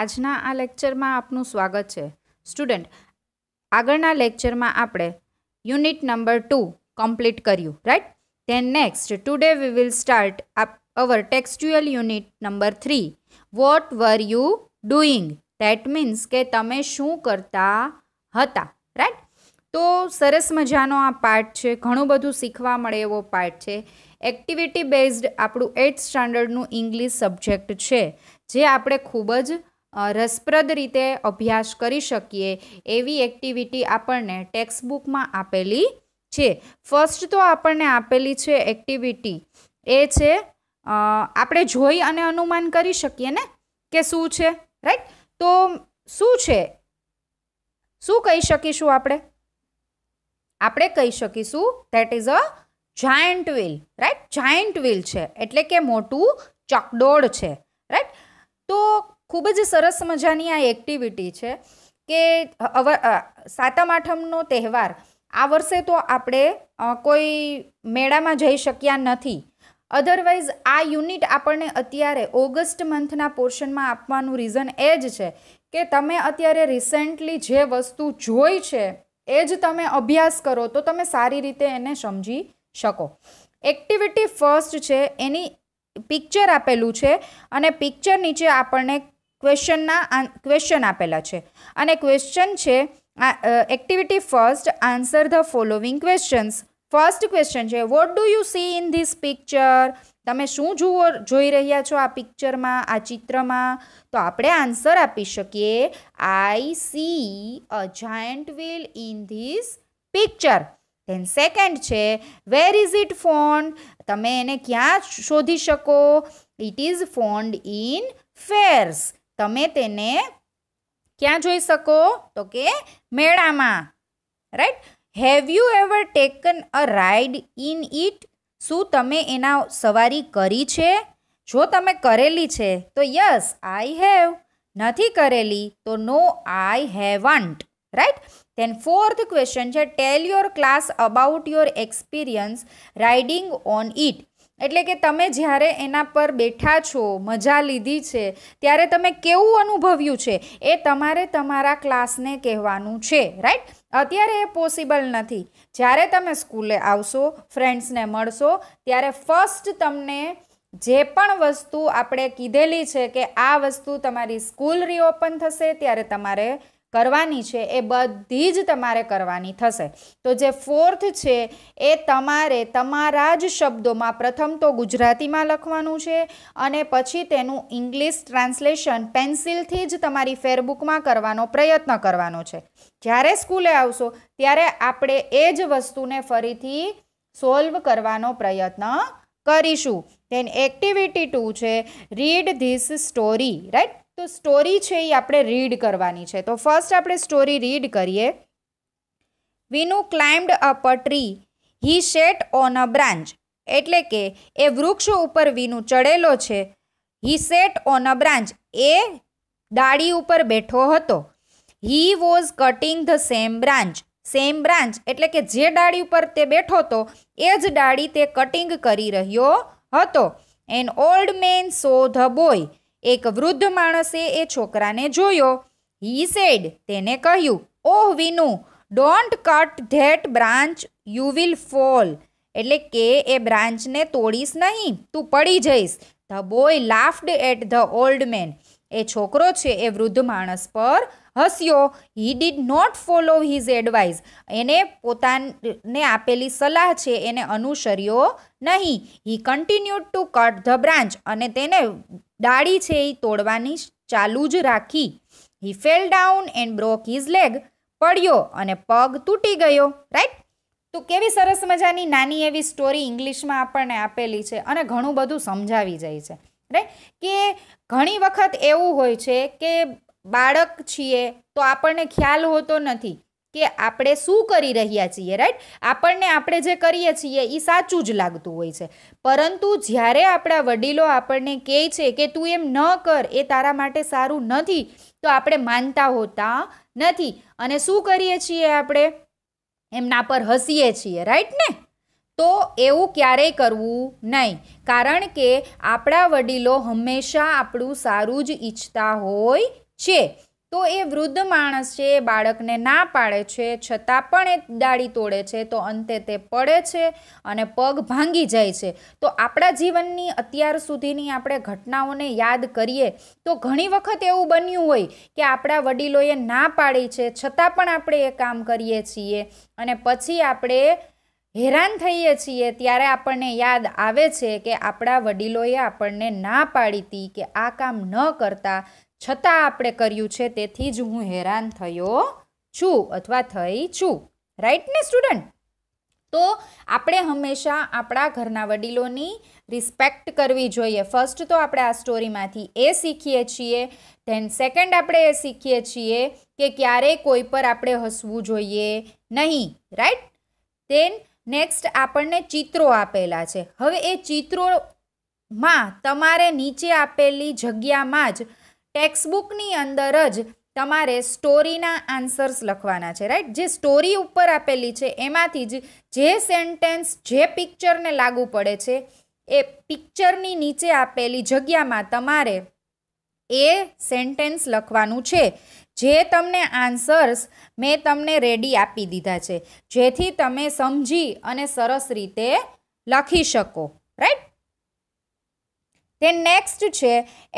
આજના આ લેક્ચરમાં આપનું સ્વાગત છે સ્ટુડન્ટ આગળના લેક્ચરમાં આપણે યુનિટ નંબર ટુ કમ્પ્લીટ કર્યું right then next today we will start our textual unit number three what were you doing that means કે તમે શું કરતા હતા રાઈટ તો સરસ મજાનો આ પાર્ટ છે ઘણું બધું શીખવા મળે એવો પાર્ટ છે એક્ટિવિટી બેઝડ આપણું એઇટ સ્ટાન્ડર્ડનું ઇંગ્લિશ સબ્જેક્ટ છે જે આપણે ખૂબ જ રસપ્રદ રીતે અભ્યાસ કરી શકીએ એવી એક્ટિવિટી આપણને ટેક્સ્ટબુકમાં આપેલી છે ફર્સ્ટ તો આપણને આપેલી છે એક્ટિવિટી એ છે આપણે જોઈ અને અનુમાન કરી શકીએ ને કે શું છે રાઈટ તો શું છે શું કહી શકીશું આપણે આપણે કહી શકીશું that is a giant wheel right giant wheel છે એટલે કે મોટું ચકડોળ છે રાઈટ તો ખૂબ જ સરસ મજાની આ એક્ટિવિટી છે કે સાતમ આઠમનો તહેવાર આ વર્ષે તો આપણે કોઈ મેળામાં જઈ શક્યા નથી અધરવાઇઝ આ યુનિટ આપણને અત્યારે ઓગસ્ટ મંથના પોર્શનમાં આપવાનું રીઝન એ જ છે કે તમે અત્યારે રિસેન્ટલી જે વસ્તુ જોઈ છે એ જ તમે અભ્યાસ કરો તો તમે સારી રીતે એને સમજી શકો એક્ટિવિટી ફર્સ્ટ છે એની પિક્ચર આપેલું છે અને પિક્ચર નીચે આપણને ક્વેશ્ચનના ક્વેશ્ચન આપેલા છે અને ક્વેશ્ચન છે activity first answer the following questions first question છે what do you see in this picture તમે શું જુઓ જોઈ રહ્યા છો આ પિક્ચરમાં આ ચિત્રમાં તો આપણે આન્સર આપી શકીએ I see a giant wheel in this picture then second છે વેર ઇઝ ઇટ ફોન્ડ તમે એને ક્યાં શોધી શકો it is found in fairs તમે તેને ક્યાં જોઈ શકો તો કે મેળામાં right have you ever taken a ride in it શું તમે એના સવારી કરી છે જો તમે કરેલી છે તો યસ આઈ હેવ નથી કરેલી તો no I haven't right then fourth question છે tell your class about your experience riding on it એટલે કે તમે જ્યારે એના પર બેઠા છો મજા લીધી છે ત્યારે તમે કેવું અનુભવ્યું છે એ તમારે તમારા ક્લાસને કહેવાનું છે રાઈટ અત્યારે એ પોસિબલ નથી જ્યારે તમે સ્કૂલે આવશો ફ્રેન્ડ્સને મળશો ત્યારે ફર્સ્ટ તમને જે પણ વસ્તુ આપણે કીધેલી છે કે આ વસ્તુ તમારી સ્કૂલ રિઓપન થશે ત્યારે તમારે કરવાની છે એ બધી જ તમારે કરવાની થશે તો જે ફોર્થ છે એ તમારે તમારા જ શબ્દોમાં પ્રથમ તો ગુજરાતીમાં લખવાનું છે અને પછી તેનું ઇંગ્લિશ ટ્રાન્સલેશન પેન્સિલથી જ તમારી ફેરબુકમાં કરવાનો પ્રયત્ન કરવાનો છે જ્યારે સ્કૂલે આવશો ત્યારે આપણે એ જ વસ્તુને ફરીથી સોલ્વ કરવાનો પ્રયત્ન કરીશું તેન એક્ટિવિટી ટુ છે રીડ ધીસ સ્ટોરી રાઈટ તો સ્ટોરી છે એ આપણે રીડ કરવાની છે તો ફર્સ્ટ આપણે સ્ટોરી રીડ કરીએ Vinu climbed up a tree he sat on a branch એટલે કે એ વૃક્ષ ઉપર વિનુ ચડેલો છે he sat on a branch એ ડાળી ઉપર બેઠો હતો he was cutting the same branch same branch એટલે કે જે ડાળી ઉપર તે બેઠો હતો એ જ ડાળી તે કટિંગ કરી રહ્યો હતો an old man saw the boy એક વૃદ્ધ માણસે એ છોકરાને જોયો હી સેડ તેને કહ્યું oh Vinu don't cut that branch you will fall એટલે કે એ બ્રાન્ચને તોડીશ નહીં તું પડી જઈશ the boy laughed at the old man એ છોકરો છે એ વૃદ્ધ માણસ પર હસ્યો he did not follow his advice એને પોતાને આપેલી સલાહ છે એને અનુસર્યો નહીં he continued to cut the branch અને તેને ડાળી છે એ તોડવાની ચાલુ જ રાખી he fell down and broke his leg પડ્યો અને પગ તૂટી ગયો રાઈટ તો કેવી સરસ મજાની નાની એવી સ્ટોરી ઇંગ્લિશમાં આપણને આપેલી છે અને ઘણું બધું સમજાવી જાય છે રાઈટ કે ઘણી વખત એવું હોય છે કે બાળક છીએ તો આપણને ખ્યાલ હોતો નથી કે આપણે શું કરી રહ્યા છીએ રાઈટ આપણને આપણે જે કરીએ છીએ એ સાચું જ લાગતું હોય છે પરંતુ જ્યારે આપણા વડીલો આપણને કહે છે કે તું એમ ન કર એ તારા માટે સારું નથી તો આપણે માનતા હોતા નથી અને શું કરીએ છીએ આપણે એમના પર હસીએ છીએ રાઈટ ને તો એવું ક્યારેય કરવું નહીં કારણ કે આપણા વડીલો હંમેશા આપણું સારું જ ઈચ્છતા હોય છે તો એ વૃદ્ધ માણસ છે એ બાળકને ના પાડે છે છતાં પણ એ ડાળી તોડે છે તો અંતે તે પડે છે અને પગ ભાંગી જાય છે તો આપણા જીવનની અત્યાર સુધીની આપણે ઘટનાઓને યાદ કરીએ તો ઘણી વખત એવું બન્યું હોય કે આપણા વડીલોએ ના પાડી છે છતાં પણ આપણે એ કામ કરીએ છીએ અને પછી આપણે હેરાન થઈએ છીએ ત્યારે આપણને યાદ આવે છે કે આપણા વડીલોએ આપણને ના પાડી હતી કે આ કામ ન કરતા છતાં આપણે કર્યું છે તેથી જ હું હેરાન થયો છું અથવા થઈ છું રાઈટ ને સ્ટુડન્ટ તો આપણે હંમેશા આપણા ઘરના વડીલોની રિસ્પેક્ટ કરવી જોઈએ ફર્સ્ટ તો આપણે આ સ્ટોરીમાંથી એ શીખીએ છીએ ધેન સેકન્ડ આપણે એ શીખીએ છીએ કે ક્યારે કોઈ પર આપણે હસવું જોઈએ નહીં રાઈટ ધેન નેક્સ્ટ આપણને ચિત્રો આપેલા છે હવે એ ચિત્રોમાં તમારે નીચે આપેલી જગ્યામાં જ ટેક્સ્ટબુકની અંદર જ તમારે સ્ટોરીના આન્સર્સ લખવાના છે રાઈટ જે સ્ટોરી ઉપર આપેલી છે એમાંથી જ જે સેન્ટેન્સ જે પિક્ચરને લાગુ પડે છે એ પિક્ચરની નીચે આપેલી જગ્યામાં તમારે એ સેન્ટેન્સ લખવાનું છે જે તમને આન્સર્સ મેં તમને રેડી આપી દીધા છે જેથી તમે સમજી અને સરસ રીતે લખી શકો રાઈટ તે નેક્સ્ટ છે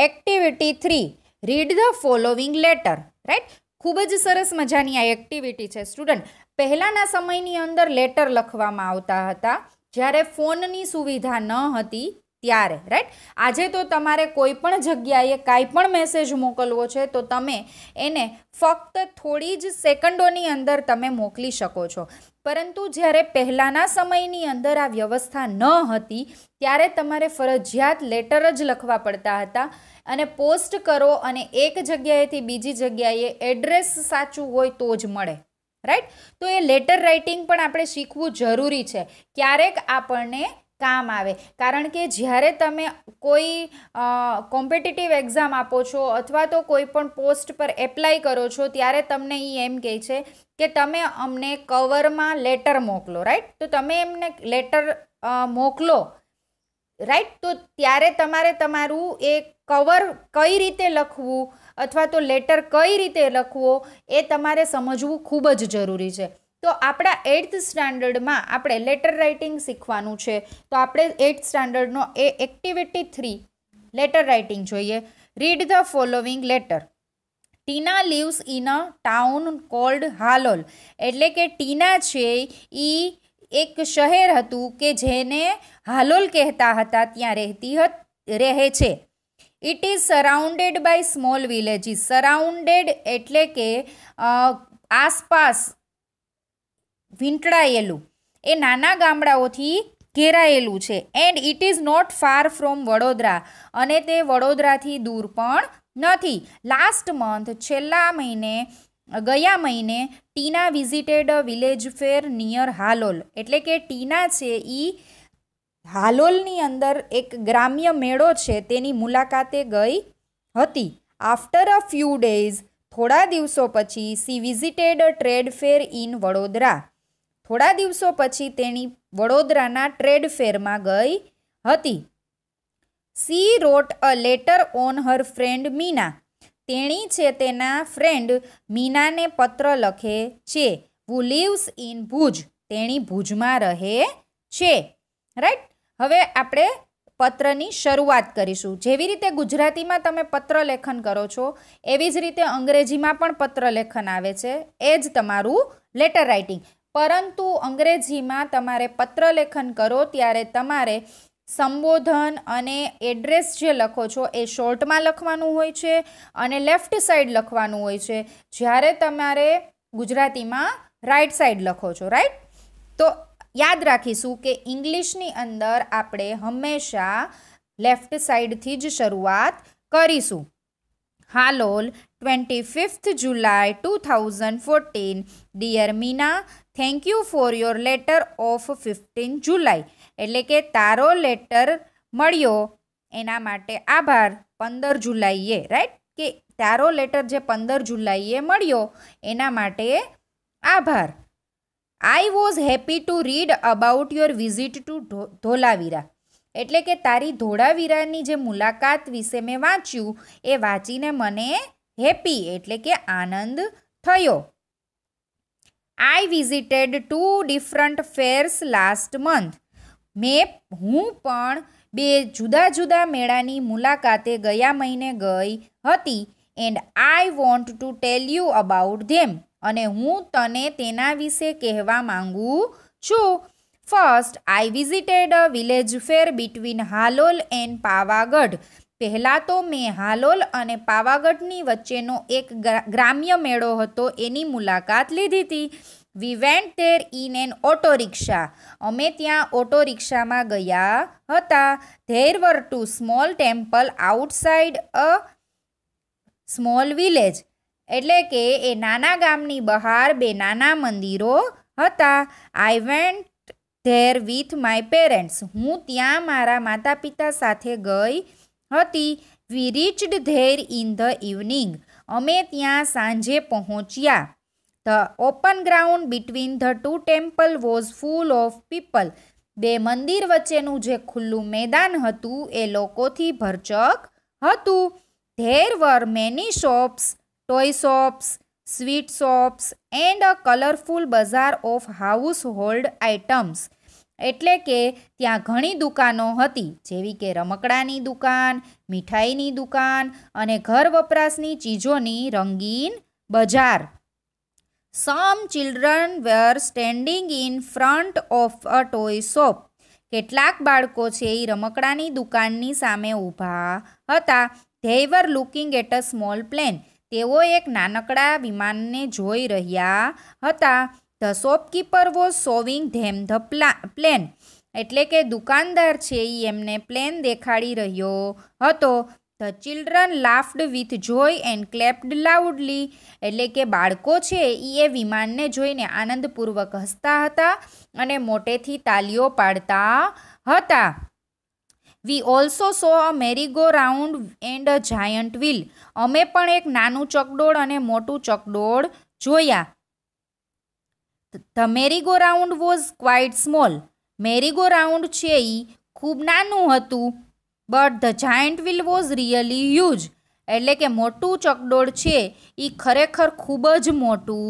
activity three read the following letter right ખૂબ જ સરસ મજાની આ એક્ટિવિટી છે સ્ટુડન્ટ પહેલાંના સમયની અંદર લેટર લખવામાં આવતા હતા જ્યારે ફોનની સુવિધા ન હતી ત્યારે રાઈટ આજે તો તમારે કોઈ પણ જગ્યાએ કાંઈ પણ મેસેજ મોકલવો છે તો તમે એને ફક્ત થોડી જ સેકન્ડોની અંદર તમે મોકલી શકો છો પરંતુ જ્યારે પહેલાંના સમયની અંદર આ વ્યવસ્થા ન હતી ત્યારે તમારે ફરજિયાત લેટર જ લખવા પડતા હતા અને પોસ્ટ કરો અને એક જગ્યાએથી બીજી જગ્યાએ એડ્રેસ સાચું હોય તો જ મળે રાઈટ તો એ લેટર રાઇટિંગ પણ આપણે શીખવું જરૂરી છે ક્યારેક આપણને કામ આવે કારણ કે જ્યારે તમે કોઈ કોમ્પિટિટિવ એક્ઝામ આપો છો અથવા તો કોઈ પણ પોસ્ટ પર એપ્લાય કરો છો ત્યારે તમને એ એમ કહે છે કે તમે અમને કવરમાં લેટર મોકલો રાઈટ તો તમે એમને લેટર મોકલો રાઈટ તો ત્યારે તમારે તમારું એ કવર કઈ રીતે લખવું અથવા તો લેટર કઈ રીતે લખવો એ તમારે સમજવું ખૂબ જ જરૂરી છે તો આપણા એઇથ સ્ટાન્ડર્ડમાં આપણે લેટર રાઇટિંગ શીખવાનું છે તો આપણે એઇટ્થ સ્ટાન્ડર્ડનો એ એક્ટિવિટી થ્રી લેટર રાઇટિંગ જોઈએ read the following letter Tina lives in a town called Halol એટલે કે ટીના છે એ એક શહેર હતું કે જેને હાલોલ કહેતા હતા ત્યાં રહેતી રહે છે it is surrounded by small villages surrounded એટલે કે આસપાસ વીંટળાયેલું એ નાના ગામડાઓથી ઘેરાયેલું છે and it is not far from Vadodara અને તે વડોદરાથી દૂર પણ નથી લાસ્ટ મંથ છેલ્લા મહિને ગયા મહિને Tina visited village fair near Halol એટલે કે ટીના છે એ હાલોલની અંદર એક ગ્રામ્ય મેળો છે તેની મુલાકાતે ગઈ હતી આફ્ટર અ ફ્યુ ડેઝ થોડા દિવસો પછી she visited trade fair in Vadodara થોડા દિવસો પછી તેણી વડોદરાના ટ્રેડ ફેરમાં ગઈ હતી she wrote a letter on her friend Meena તેણી છે તેના ફ્રેન્ડ મીનાને પત્ર લખે છે વુ લીવ્સ ઇન ભુજ તેણી ભુજમાં રહે છે રાઈટ હવે આપણે પત્રની શરૂઆત કરીશું જેવી રીતે ગુજરાતીમાં તમે પત્ર લેખન કરો છો એવી જ રીતે અંગ્રેજીમાં પણ પત્ર લેખન આવે છે એ જ તમારું લેટર રાઇટિંગ પરંતુ અંગ્રેજીમાં તમારે પત્રલેખન કરો ત્યારે તમારે સંબોધન અને એડ્રેસ જે લખો છો એ શોર્ટમાં લખવાનું હોય છે અને લેફ્ટ સાઈડ લખવાનું હોય છે જ્યારે તમારે ગુજરાતીમાં રાઈટ સાઈડ લખો છો રાઈટ તો યાદ રાખીશું કે ઇંગ્લિશની અંદર આપણે હંમેશા લેફ્ટ સાઈડથી જ શરૂઆત કરીશું Halol twenty fifth July two thousand fourteen dear Meena thank you for your letter of fifteen July એટલે કે તારો લેટર મળ્યો એના માટે આભાર પંદર જુલાઈએ રાઈટ કે તારો લેટર જે પંદર જુલાઈએ મળ્યો એના માટે આભાર I was happy to read about your visit to Dholavira એટલે કે તારી ધોળાવીરાની જે મુલાકાત વિશે મેં વાંચ્યું એ વાંચીને મને હેપી એટલે કે આનંદ થયો I visited two different fairs last month મેં હું પણ બે જુદા જુદા મેળાની મુલાકાતે ગયા મહિને ગઈ હતી and I want to tell you about them અને હું તને તેના વિશે કહેવા માંગુ છું first I visited a village fair between Halol and Pavagadh પહેલાં તો મેં હાલોલ અને પાવાગઢની વચ્ચેનો એક ગ્રામ્ય મેળો હતો એની મુલાકાત લીધી હતી we went there in an auto rickshaw અમે ત્યાં ઓટો રિક્ષામાં ગયા હતા there were two small temple outside a small village એટલે કે એ નાના ગામની બહાર બે નાના મંદિરો હતા I went there with my parents હું ત્યાં મારા માતા પિતા સાથે ગઈ હતી we reached there in the evening અમે ત્યાં સાંજે પહોંચ્યા the open ground between the two temple was full of people બે મંદિર વચ્ચેનું જે ખુલ્લું મેદાન હતું એ લોકોથી ભરચક હતું there were many shops toy shops sweet shops and a colorful bazaar of household items એટલે કે ત્યાં ઘણી દુકાનો હતી જેવી કે રમકડાની દુકાન મીઠાઈની દુકાન અને ઘર વપરાશની ચીજોની રંગીન બજાર some children were standing in front of a toy shop કેટલાક બાળકો છે એ રમકડાની દુકાનની સામે ઊભા હતા they were looking at a small plane તેઓ એક નાનકડા વિમાનને જોઈ રહ્યા હતા the shopkeeper was showing them the plane એટલે કે દુકાનદાર છે એ એમને પ્લેન દેખાડી રહ્યો હતો the children laughed with joy and clapped loudly એટલે કે બાળકો છે એ એ વિમાનને જોઈને આનંદપૂર્વક હસતા હતા અને મોટેથી તાલીઓ પાડતા હતા we also saw a merry go round and a giant wheel અમે પણ એક નાનું ચકડોળ અને મોટું ચકડોળ જોયા the merry go round was quite small merry go round છે એ ખૂબ નાનું હતું but the giant wheel was really huge એટલે કે મોટું ચકડોળ છે એ ખરેખર ખૂબ જ મોટું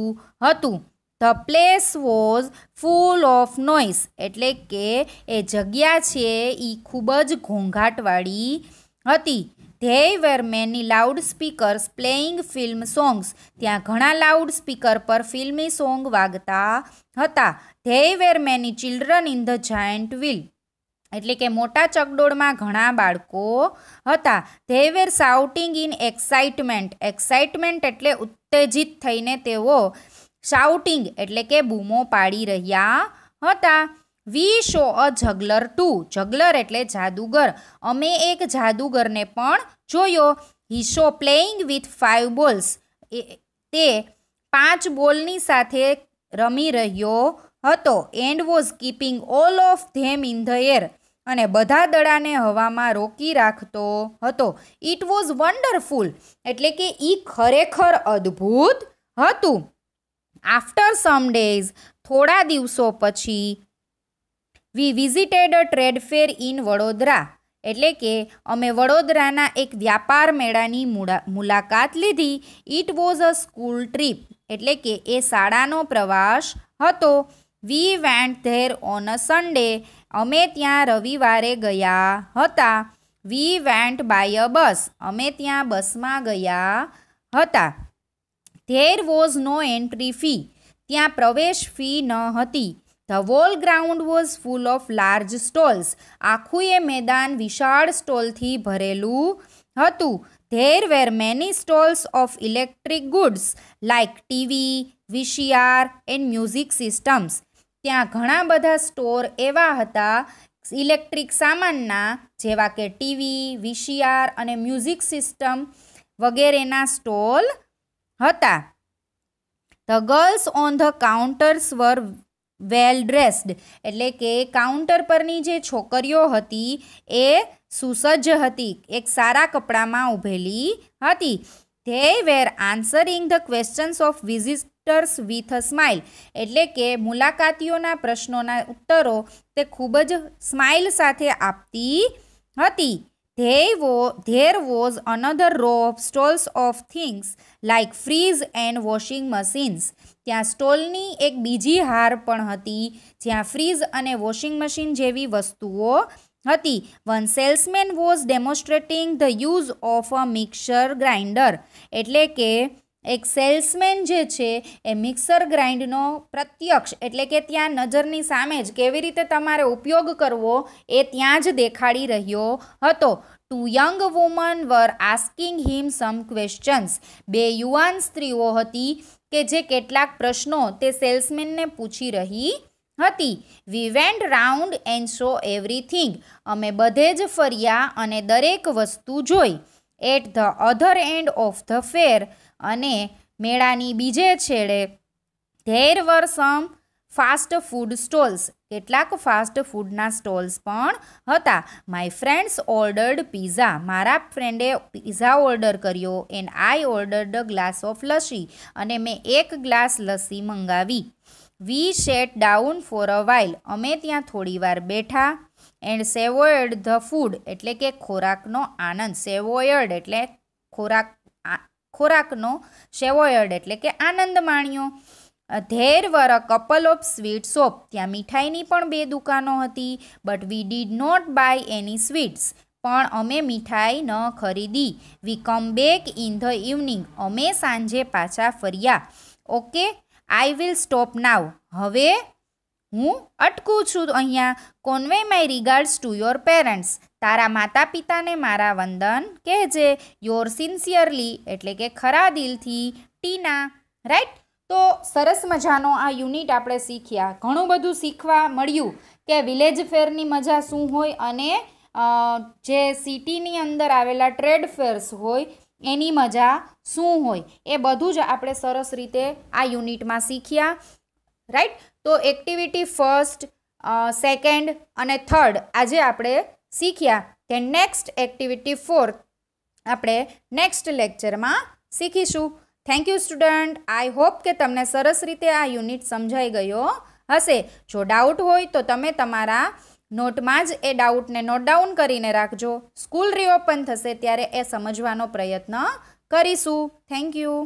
હતું the place was full of noise એટલે કે એ જગ્યા છે એ ખૂબ જ ઘોંઘાટવાળી હતી they were many loud speakers playing film songs ત્યાં ઘણા લાઉડ સ્પીકર પર ફિલ્મી સોંગ વાગતા હતા they were many children in the giant wheel એટલે કે મોટા ચકડોળમાં ઘણા બાળકો હતા they were shouting in excitement excitement એટલે ઉત્તેજિત થઈને તેઓ શાઉટિંગ એટલે કે બૂમો પાડી રહ્યા હતા વી શો અ જગલર ટુ જગલર એટલે જાદુગર અમે એક જાદુગરને પણ જોયો he show playing with five balls તે પાંચ બોલની સાથે રમી રહ્યો હતો and was keeping all of them in the air અને બધા દડાને હવામાં રોકી રાખતો હતો ઇટ વોઝ વન્ડરફુલ એટલે કે એ ખરેખર અદ્ભુત હતું આફ્ટર સમ ડેઝ થોડા દિવસો પછી we visited a trade fair in Vadodara એટલે કે અમે વડોદરાના એક વ્યાપાર મેળાની મુલાકાત લીધી it was a school trip એટલે કે એ શાળાનો પ્રવાસ હતો we went there on a Sunday અમે ત્યાં રવિવારે ગયા હતા વી વેન્ટ બાય અ બસ અમે ત્યાં બસમાં ગયા હતા there was no entry fee ત્યાં પ્રવેશ ફી ન હતી the whole ground was full of large stalls આખું એ મેદાન વિશાળ સ્ટોલથી ભરેલું હતું there were many stalls of electric goods like TV VCR and music systems ત્યાં ઘણા બધા સ્ટોર એવા હતા ઇલેક્ટ્રિક સામાનના જેવા કે ટીવી વીસીઆર અને મ્યુઝિક સિસ્ટમ વગેરેના સ્ટોલ હતા the girls on the counters were well dressed એટલે કે કાઉન્ટર પરની જે છોકરીઓ હતી એ સુસજ્જ હતી એક સારા કપડામાં ઊભેલી હતી they were answering the questions of visitors with a smile એટલે કે મુલાકાતીઓના પ્રશ્નોના ઉત્તરો તે ખૂબ જ સ્માઇલ સાથે આપતી હતી ધેય વો there was another row of stalls of things like fridge and washing machines ત્યાં સ્ટોલની એક બીજી હાર પણ હતી જ્યાં ફ્રીજ અને વોશિંગ મશીન જેવી વસ્તુઓ હતી one salesman was demonstrating the use of a mixer grinder એટલે કે એક સેલ્સમેન જે છે એ મિક્સર ગ્રાઇન્ડનો પ્રત્યક્ષ એટલે કે ત્યાં નજરની સામે જ કેવી રીતે તમારે ઉપયોગ કરવો એ ત્યાં જ દેખાડી રહ્યો હતો two young women were asking him some questions બે યુવાન સ્ત્રીઓ હતી કે જે કેટલાક પ્રશ્નો તે સેલ્સમેનને પૂછી રહી હતી we went round and show everything અમે બધે જ ફર્યા અને દરેક વસ્તુ જોઈ at the other end of the fair અને મેળાની બીજે છેડે there were some fast food stalls કેટલાક ફાસ્ટ ફૂડના સ્ટોલ્સ પણ હતા માય ફ્રેન્ડ્સ ઓર્ડર્ડ પીઝા મારા ફ્રેન્ડે પીઝા ઓર્ડર કર્યો and I ordered glass of lassi અને મેં એક ગ્લાસ લસ્સી મંગાવી we sat down for a while અમે ત્યાં થોડીવાર બેઠા એન્ડ સેવોયડ ધ ફૂડ એટલે કે ખોરાકનો આનંદ સેવોયડ એટલે ખોરાક ખોરાકનો શેવોયડ એટલે કે આનંદ માણ્યો there were a couple of sweet shop ત્યાં મીઠાઈની પણ બે દુકાનો હતી but we did not buy any sweets પણ અમે મીઠાઈ ન ખરીદી we come back in the evening અમે સાંજે પાછા ફર્યા okay I will stop now હવે હું અટકું છું અહીંયા convey my regards to your parents તારા માતા પિતાને મારા વંદન કહેજે યોર સિન્સિયરલી એટલે કે ખરા દિલથી ટીના રાઈટ તો સરસ મજાનો આ યુનિટ આપણે શીખ્યા ઘણું બધું શીખવા મળ્યું કે વિલેજ ફેરની મજા શું હોય અને જે સિટીની અંદર આવેલા ટ્રેડ ફેર્સ હોય એની મજા શું હોય એ બધું જ આપણે સરસ રીતે આ યુનિટમાં શીખ્યા રાઈટ તો એક્ટિવિટી ફર્સ્ટ સેકન્ડ અને થર્ડ આજે આપણે શીખ્યા તે નેક્સ્ટ એક્ટિવિટી ફોર્થ આપણે નેક્સ્ટ લેક્ચરમાં શીખીશું thank you student I hope કે તમને સરસ રીતે આ યુનિટ સમજાઈ ગયો હશે જો ડાઉટ હોય તો તમે તમારા નોટમાં જ એ ડાઉટને નોટ ડાઉન કરીને રાખજો સ્કૂલ રિઓપન થશે ત્યારે એ સમજવાનો પ્રયત્ન કરીશું થેન્ક યુ